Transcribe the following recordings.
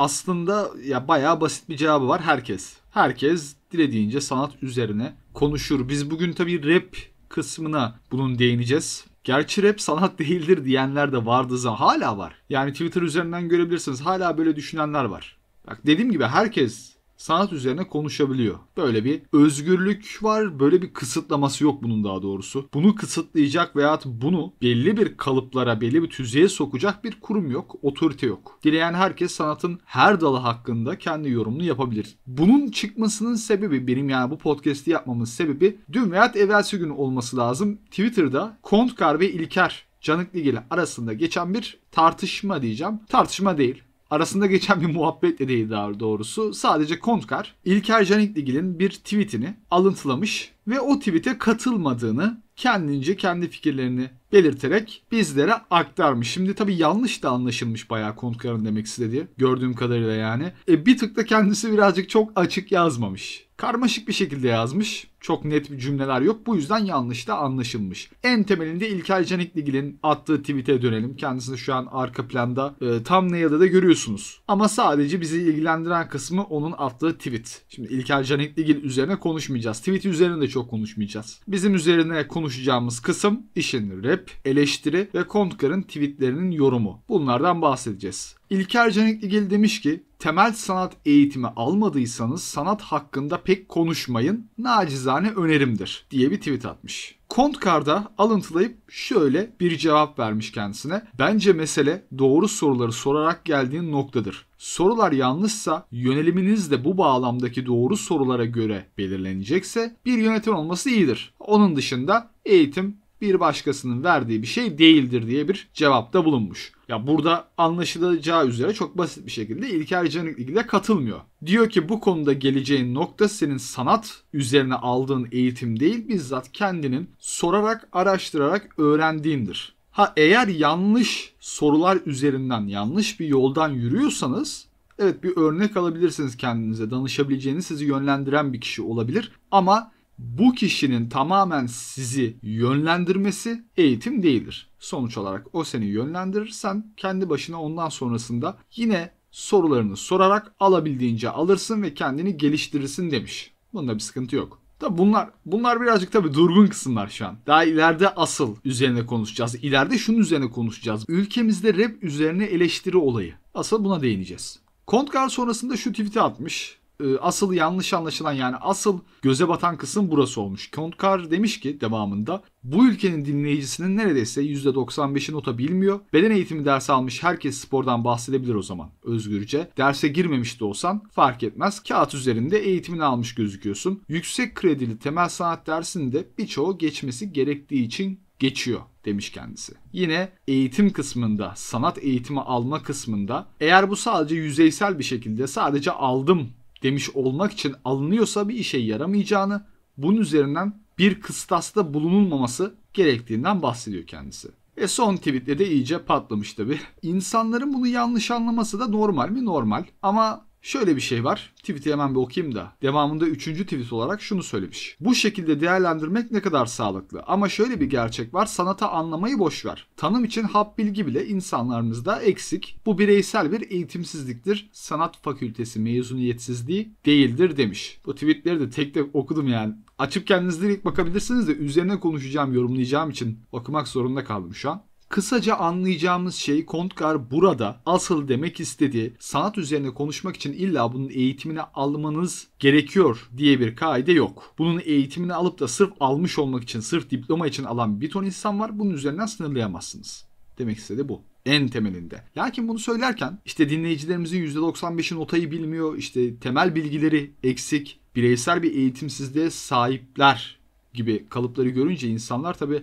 aslında ya bayağı basit bir cevabı var herkes. Herkes dilediğince sanat üzerine konuşur. Biz bugün tabii rap kısmına bunun değineceğiz. Gerçi rap sanat değildir diyenler de vardı zaten. hala var. Yani Twitter üzerinden görebilirsiniz. Hala böyle düşünenler var. Bak dediğim gibi herkes sanat üzerine konuşabiliyor. Böyle bir özgürlük var. Böyle bir kısıtlaması yok bunun daha doğrusu. Bunu kısıtlayacak veya bunu belli bir kalıplara, belli bir tüzeye sokacak bir kurum yok. Otorite yok. Dileyen herkes sanatın her dalı hakkında kendi yorumunu yapabilir. Bunun çıkmasının sebebi benim yani bu podcast'i yapmamın sebebi dün veya evvelsi gün olması lazım. Twitter'da Kontkar ve İlker Canıklı arasında geçen bir tartışma diyeceğim. Tartışma değil arasında geçen bir muhabbet de değil daha doğrusu. Sadece Kontkar İlker Canikligil'in bir tweetini alıntılamış ve o tweete katılmadığını kendince kendi fikirlerini belirterek bizlere aktarmış. Şimdi tabii yanlış da anlaşılmış bayağı Kontkar'ın demek istediği gördüğüm kadarıyla yani. E, bir tık da kendisi birazcık çok açık yazmamış. Karmaşık bir şekilde yazmış. Çok net bir cümleler yok. Bu yüzden yanlış da anlaşılmış. En temelinde İlkay Canikligil'in attığı tweet'e dönelim. Kendisini şu an arka planda e, thumbnail'da da görüyorsunuz. Ama sadece bizi ilgilendiren kısmı onun attığı tweet. Şimdi İlkay Canikligil üzerine konuşmayacağız. Tweet üzerine de çok konuşmayacağız. Bizim üzerine konuşacağımız kısım işin rap, eleştiri ve Kontkar'ın tweetlerinin yorumu. Bunlardan bahsedeceğiz. İlker Canikligil demiş ki temel sanat eğitimi almadıysanız sanat hakkında pek konuşmayın. Nacizane önerimdir diye bir tweet atmış. Kontkar'da alıntılayıp şöyle bir cevap vermiş kendisine. Bence mesele doğru soruları sorarak geldiğin noktadır. Sorular yanlışsa yöneliminiz de bu bağlamdaki doğru sorulara göre belirlenecekse bir yöneten olması iyidir. Onun dışında eğitim bir başkasının verdiği bir şey değildir diye bir cevapta bulunmuş. Ya burada anlaşılacağı üzere çok basit bir şekilde İlker Canikli'yle katılmıyor. Diyor ki bu konuda geleceğin nokta senin sanat üzerine aldığın eğitim değil bizzat kendinin sorarak araştırarak öğrendiğindir. Ha eğer yanlış sorular üzerinden yanlış bir yoldan yürüyorsanız evet bir örnek alabilirsiniz kendinize danışabileceğiniz sizi yönlendiren bir kişi olabilir ama bu kişinin tamamen sizi yönlendirmesi eğitim değildir. Sonuç olarak o seni yönlendirirsen kendi başına ondan sonrasında yine sorularını sorarak alabildiğince alırsın ve kendini geliştirirsin demiş. Bunda bir sıkıntı yok. Tabi bunlar bunlar birazcık tabi durgun kısımlar şu an. Daha ileride asıl üzerine konuşacağız. İleride şunun üzerine konuşacağız. Ülkemizde rap üzerine eleştiri olayı. Asıl buna değineceğiz. Kontkar sonrasında şu tweet'i atmış. E, asıl yanlış anlaşılan yani asıl göze batan kısım burası olmuş. Kontkar demiş ki devamında bu ülkenin dinleyicisinin neredeyse %95'i nota bilmiyor. Beden eğitimi dersi almış herkes spordan bahsedebilir o zaman özgürce. Derse girmemiş de olsan fark etmez. Kağıt üzerinde eğitimini almış gözüküyorsun. Yüksek kredili temel sanat dersinde birçoğu geçmesi gerektiği için geçiyor demiş kendisi. Yine eğitim kısmında, sanat eğitimi alma kısmında eğer bu sadece yüzeysel bir şekilde sadece aldım demiş olmak için alınıyorsa bir işe yaramayacağını, bunun üzerinden bir kıstasta bulunulmaması gerektiğinden bahsediyor kendisi. E son tweetle de iyice patlamış tabi. İnsanların bunu yanlış anlaması da normal mi? Normal. Ama Şöyle bir şey var. Tweet'i hemen bir okuyayım da. Devamında üçüncü tweet olarak şunu söylemiş. Bu şekilde değerlendirmek ne kadar sağlıklı. Ama şöyle bir gerçek var. Sanata anlamayı boş ver. Tanım için hap bilgi bile insanlarımızda eksik. Bu bireysel bir eğitimsizliktir. Sanat fakültesi mezuniyetsizliği değildir demiş. Bu tweetleri de tek tek okudum yani. Açıp kendinizde ilk bakabilirsiniz de üzerine konuşacağım, yorumlayacağım için okumak zorunda kaldım şu an. Kısaca anlayacağımız şey Kontgar burada asıl demek istediği sanat üzerine konuşmak için illa bunun eğitimini almanız gerekiyor diye bir kaide yok. Bunun eğitimini alıp da sırf almış olmak için, sırf diploma için alan bir ton insan var. Bunun üzerinden sınırlayamazsınız. Demek istediği bu en temelinde. Lakin bunu söylerken işte dinleyicilerimizin %95'i notayı bilmiyor, işte temel bilgileri eksik, bireysel bir eğitimsizliğe sahipler gibi kalıpları görünce insanlar tabi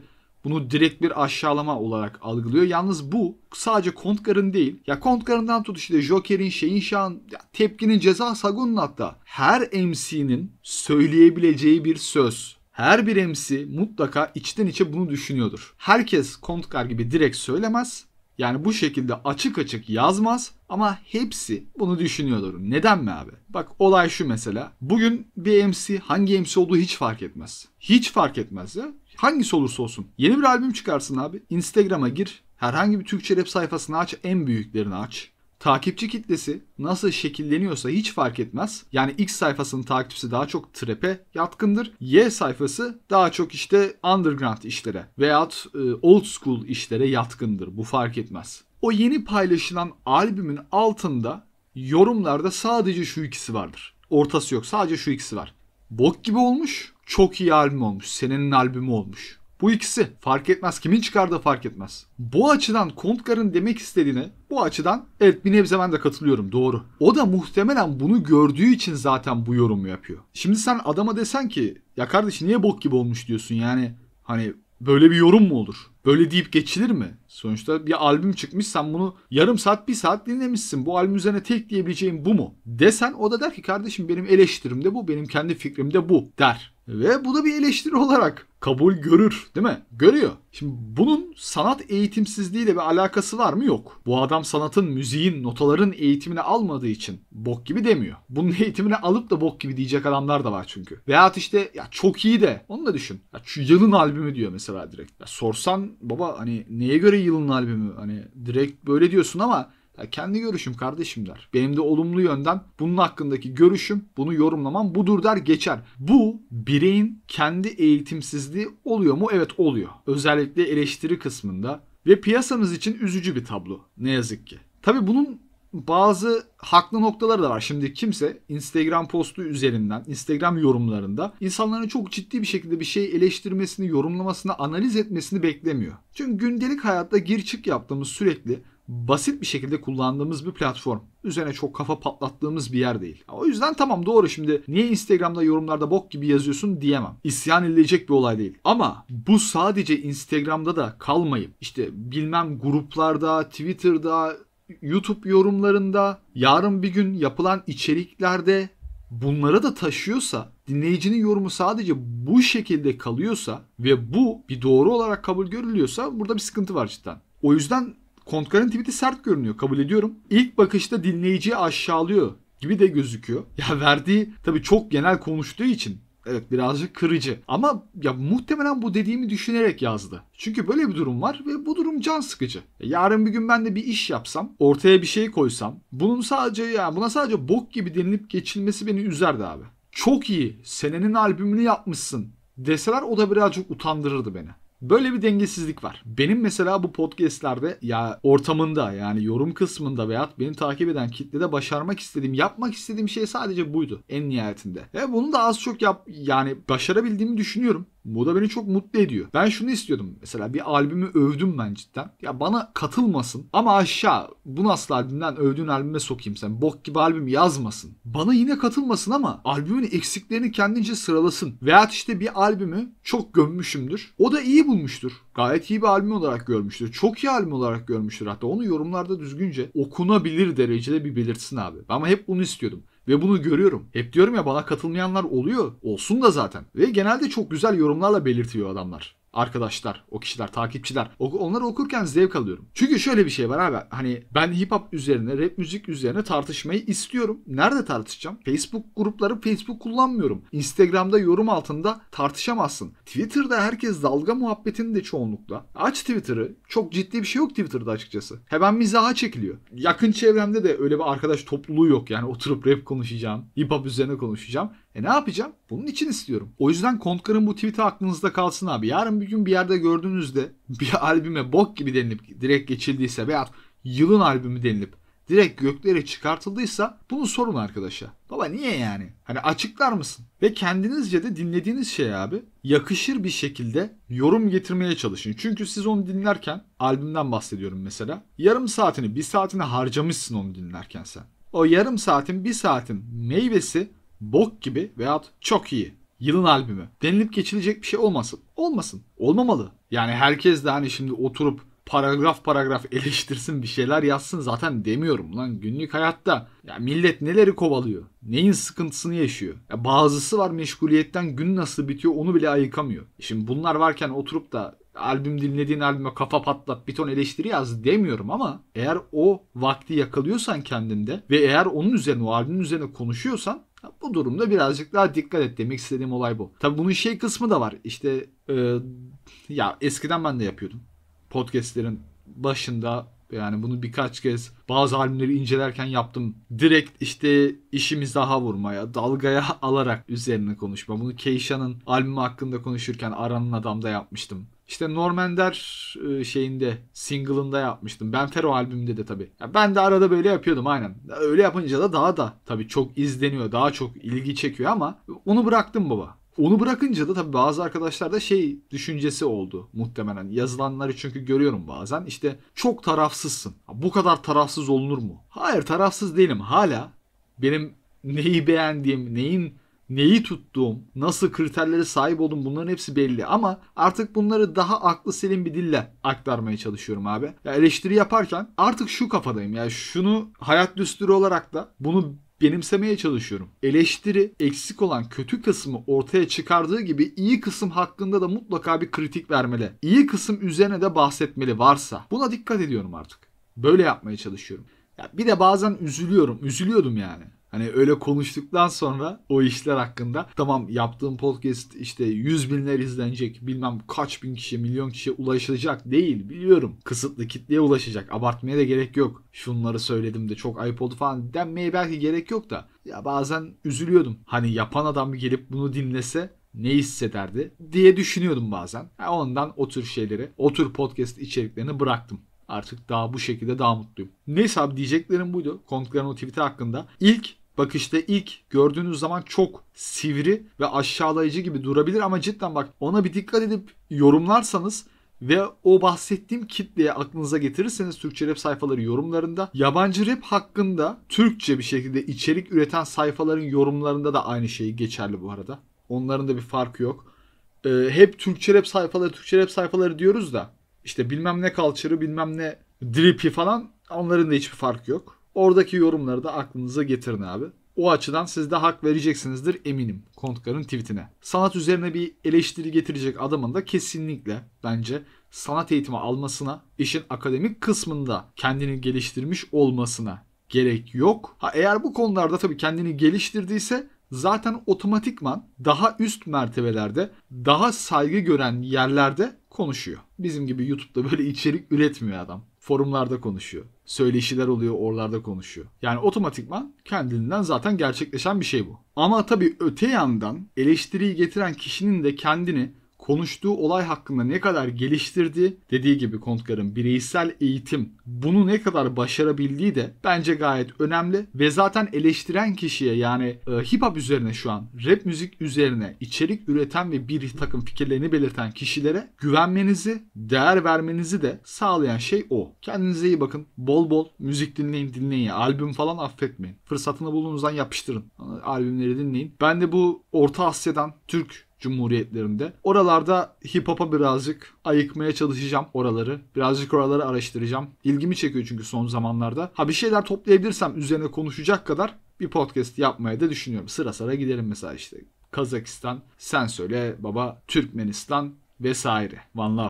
bunu direkt bir aşağılama olarak algılıyor. Yalnız bu sadece Kontgar'ın değil. Ya Kontgar'ından tutuş işte Joker'in, şeyin, şahın, ya tepkinin, ceza sagunun hatta. Her MC'nin söyleyebileceği bir söz. Her bir MC mutlaka içten içe bunu düşünüyordur. Herkes Kontgar gibi direkt söylemez yani bu şekilde açık açık yazmaz ama hepsi bunu düşünüyorlar. Neden mi abi? Bak olay şu mesela. Bugün bir MC hangi MC olduğu hiç fark etmez. Hiç fark etmez ya. Hangisi olursa olsun. Yeni bir albüm çıkarsın abi. Instagram'a gir. Herhangi bir Türkçe rap sayfasını aç. En büyüklerini aç. Takipçi kitlesi nasıl şekilleniyorsa hiç fark etmez. Yani X sayfasının takipçisi daha çok trepe yatkındır. Y sayfası daha çok işte underground işlere veya e, old school işlere yatkındır. Bu fark etmez. O yeni paylaşılan albümün altında yorumlarda sadece şu ikisi vardır. Ortası yok. Sadece şu ikisi var. Bok gibi olmuş. Çok iyi albüm olmuş. Senenin albümü olmuş. Bu ikisi fark etmez. Kimin çıkardığı fark etmez. Bu açıdan kontkarın demek istediğini bu açıdan evet bir nebze ben de katılıyorum doğru. O da muhtemelen bunu gördüğü için zaten bu yorumu yapıyor. Şimdi sen adama desen ki ya kardeş niye bok gibi olmuş diyorsun yani hani böyle bir yorum mu olur? Böyle deyip geçilir mi? Sonuçta bir albüm çıkmış sen bunu yarım saat bir saat dinlemişsin. Bu albüm üzerine tek diyebileceğim bu mu? Desen o da der ki kardeşim benim eleştirim de bu benim kendi fikrim de bu der. Ve bu da bir eleştiri olarak kabul görür değil mi? Görüyor. Şimdi bunun sanat eğitimsizliğiyle bir alakası var mı? Yok. Bu adam sanatın, müziğin, notaların eğitimini almadığı için bok gibi demiyor. Bunun eğitimini alıp da bok gibi diyecek adamlar da var çünkü. Veyahut işte ya çok iyi de onu da düşün. Ya şu yılın albümü diyor mesela direkt. Ya sorsan baba hani neye göre yılın albümü? Hani direkt böyle diyorsun ama ya kendi görüşüm kardeşim der. Benim de olumlu yönden bunun hakkındaki görüşüm, bunu yorumlamam budur der geçer. Bu bireyin kendi eğitimsizliği oluyor mu? Evet oluyor. Özellikle eleştiri kısmında ve piyasamız için üzücü bir tablo ne yazık ki. Tabi bunun bazı haklı noktaları da var. Şimdi kimse Instagram postu üzerinden, Instagram yorumlarında insanların çok ciddi bir şekilde bir şey eleştirmesini, yorumlamasını, analiz etmesini beklemiyor. Çünkü gündelik hayatta gir çık yaptığımız sürekli basit bir şekilde kullandığımız bir platform. Üzerine çok kafa patlattığımız bir yer değil. O yüzden tamam doğru şimdi niye Instagram'da yorumlarda bok gibi yazıyorsun diyemem. İsyan edilecek bir olay değil. Ama bu sadece Instagram'da da kalmayıp işte bilmem gruplarda, Twitter'da, YouTube yorumlarında, yarın bir gün yapılan içeriklerde bunlara da taşıyorsa, dinleyicinin yorumu sadece bu şekilde kalıyorsa ve bu bir doğru olarak kabul görülüyorsa burada bir sıkıntı var cidden. O yüzden Kontkar'ın tweet'i sert görünüyor kabul ediyorum. İlk bakışta dinleyiciyi aşağılıyor gibi de gözüküyor. Ya verdiği tabii çok genel konuştuğu için Evet birazcık kırıcı. Ama ya muhtemelen bu dediğimi düşünerek yazdı. Çünkü böyle bir durum var ve bu durum can sıkıcı. E, yarın bir gün ben de bir iş yapsam, ortaya bir şey koysam, bunun sadece ya buna sadece bok gibi denilip geçilmesi beni üzerdi abi. Çok iyi. Senenin albümünü yapmışsın deseler o da birazcık utandırırdı beni. Böyle bir dengesizlik var. Benim mesela bu podcastlerde ya ortamında yani yorum kısmında veya beni takip eden kitlede başarmak istediğim, yapmak istediğim şey sadece buydu en nihayetinde. Ve bunu da az çok yap yani başarabildiğimi düşünüyorum da beni çok mutlu ediyor. Ben şunu istiyordum. Mesela bir albümü övdüm ben cidden. Ya bana katılmasın ama aşağı bunu nasıl albümden övdüğün albüme sokayım sen. Bok gibi albüm yazmasın. Bana yine katılmasın ama albümün eksiklerini kendince sıralasın. Veya işte bir albümü çok gömmüşümdür. O da iyi bulmuştur. Gayet iyi bir albüm olarak görmüştür. Çok iyi albüm olarak görmüştür hatta. Onu yorumlarda düzgünce okunabilir derecede bir belirtsin abi. Ama hep bunu istiyordum. Ve bunu görüyorum. Hep diyorum ya bana katılmayanlar oluyor. Olsun da zaten. Ve genelde çok güzel yorumlarla belirtiyor adamlar arkadaşlar, o kişiler, takipçiler. Onları okurken zevk alıyorum. Çünkü şöyle bir şey var abi. Hani ben hip hop üzerine, rap müzik üzerine tartışmayı istiyorum. Nerede tartışacağım? Facebook grupları Facebook kullanmıyorum. Instagram'da yorum altında tartışamazsın. Twitter'da herkes dalga muhabbetini de çoğunlukla. Aç Twitter'ı. Çok ciddi bir şey yok Twitter'da açıkçası. Hemen mizaha çekiliyor. Yakın çevremde de öyle bir arkadaş topluluğu yok. Yani oturup rap konuşacağım, hip hop üzerine konuşacağım. E ne yapacağım? Bunun için istiyorum. O yüzden Kontkar'ın bu tweet'i aklınızda kalsın abi. Yarın bir gün bir yerde gördüğünüzde bir albüme bok gibi denilip direkt geçildiyse veya yılın albümü denilip direkt göklere çıkartıldıysa bunu sorun arkadaşa. Baba niye yani? Hani açıklar mısın? Ve kendinizce de dinlediğiniz şey abi yakışır bir şekilde yorum getirmeye çalışın. Çünkü siz onu dinlerken albümden bahsediyorum mesela. Yarım saatini bir saatini harcamışsın onu dinlerken sen. O yarım saatin bir saatin meyvesi bok gibi veyahut çok iyi Yılın albümü. Denilip geçilecek bir şey olmasın. Olmasın. Olmamalı. Yani herkes de hani şimdi oturup paragraf paragraf eleştirsin bir şeyler yazsın zaten demiyorum lan günlük hayatta ya millet neleri kovalıyor neyin sıkıntısını yaşıyor ya bazısı var meşguliyetten gün nasıl bitiyor onu bile ayıkamıyor şimdi bunlar varken oturup da albüm dinlediğin albüme kafa patlat bir ton eleştiri yaz demiyorum ama eğer o vakti yakalıyorsan kendinde ve eğer onun üzerine o albümün üzerine konuşuyorsan bu durumda birazcık daha dikkat et demek istediğim olay bu. Tabi bunun şey kısmı da var. İşte e, ya eskiden ben de yapıyordum. Podcast'lerin başında yani bunu birkaç kez bazı albümleri incelerken yaptım. Direkt işte işimiz daha vurmaya, dalgaya alarak üzerine konuşma. Bunu Keisha'nın albümü hakkında konuşurken Aran'ın Adam'da yapmıştım. İşte Normender e, şeyinde single'ında yapmıştım. Ben Fero albümünde de tabii. ben de arada böyle yapıyordum aynen. Öyle yapınca da daha da tabii çok izleniyor. Daha çok ilgi çekiyor ama onu bıraktım baba. Onu bırakınca da tabii bazı arkadaşlar da şey düşüncesi oldu muhtemelen. Yazılanları çünkü görüyorum bazen. İşte çok tarafsızsın. Bu kadar tarafsız olunur mu? Hayır tarafsız değilim. Hala benim neyi beğendiğim, neyin neyi tuttuğum, nasıl kriterlere sahip oldum bunların hepsi belli. Ama artık bunları daha aklı selim bir dille aktarmaya çalışıyorum abi. Ya eleştiri yaparken artık şu kafadayım. Yani şunu hayat düsturu olarak da bunu benimsemeye çalışıyorum. Eleştiri eksik olan kötü kısmı ortaya çıkardığı gibi iyi kısım hakkında da mutlaka bir kritik vermeli. İyi kısım üzerine de bahsetmeli varsa. Buna dikkat ediyorum artık. Böyle yapmaya çalışıyorum. Ya bir de bazen üzülüyorum. Üzülüyordum yani. Hani öyle konuştuktan sonra o işler hakkında tamam yaptığım podcast işte yüz binler izlenecek bilmem kaç bin kişi milyon kişiye ulaşılacak değil biliyorum. Kısıtlı kitleye ulaşacak abartmaya da gerek yok. Şunları söyledim de çok ayıp oldu falan denmeye belki gerek yok da ya bazen üzülüyordum. Hani yapan adam gelip bunu dinlese ne hissederdi diye düşünüyordum bazen. ondan o tür şeyleri, o tür podcast içeriklerini bıraktım. Artık daha bu şekilde daha mutluyum. Neyse abi diyeceklerim buydu. Konukların o tweet'i hakkında. İlk bakışta ilk gördüğünüz zaman çok sivri ve aşağılayıcı gibi durabilir ama cidden bak ona bir dikkat edip yorumlarsanız ve o bahsettiğim kitleye aklınıza getirirseniz Türkçe rap sayfaları yorumlarında yabancı rap hakkında Türkçe bir şekilde içerik üreten sayfaların yorumlarında da aynı şey geçerli bu arada. Onların da bir farkı yok. Ee, hep Türkçe rap sayfaları Türkçe rap sayfaları diyoruz da işte bilmem ne kalçırı bilmem ne dripi falan onların da hiçbir farkı yok. Oradaki yorumları da aklınıza getirin abi. O açıdan siz de hak vereceksinizdir eminim Kontkar'ın tweetine. Sanat üzerine bir eleştiri getirecek adamın da kesinlikle bence sanat eğitimi almasına, işin akademik kısmında kendini geliştirmiş olmasına gerek yok. Ha eğer bu konularda tabii kendini geliştirdiyse zaten otomatikman daha üst mertebelerde, daha saygı gören yerlerde konuşuyor. Bizim gibi YouTube'da böyle içerik üretmiyor adam. Forumlarda konuşuyor. Söyleşiler oluyor, oralarda konuşuyor. Yani otomatikman kendinden zaten gerçekleşen bir şey bu. Ama tabii öte yandan eleştiriyi getiren kişinin de kendini konuştuğu olay hakkında ne kadar geliştirdi dediği gibi kontkarın bireysel eğitim bunu ne kadar başarabildiği de bence gayet önemli ve zaten eleştiren kişiye yani e, hip hop üzerine şu an rap müzik üzerine içerik üreten ve bir takım fikirlerini belirten kişilere güvenmenizi, değer vermenizi de sağlayan şey o. Kendinize iyi bakın. Bol bol müzik dinleyin dinleyin. Albüm falan affetmeyin. Fırsatını bulduğunuzdan yapıştırın. Albümleri dinleyin. Ben de bu Orta Asya'dan Türk cumhuriyetlerinde. Oralarda hip hop'a birazcık ayıkmaya çalışacağım oraları. Birazcık oraları araştıracağım. İlgimi çekiyor çünkü son zamanlarda. Ha bir şeyler toplayabilirsem üzerine konuşacak kadar bir podcast yapmaya da düşünüyorum. Sıra sıra gidelim mesela işte Kazakistan, sen söyle baba Türkmenistan vesaire. Van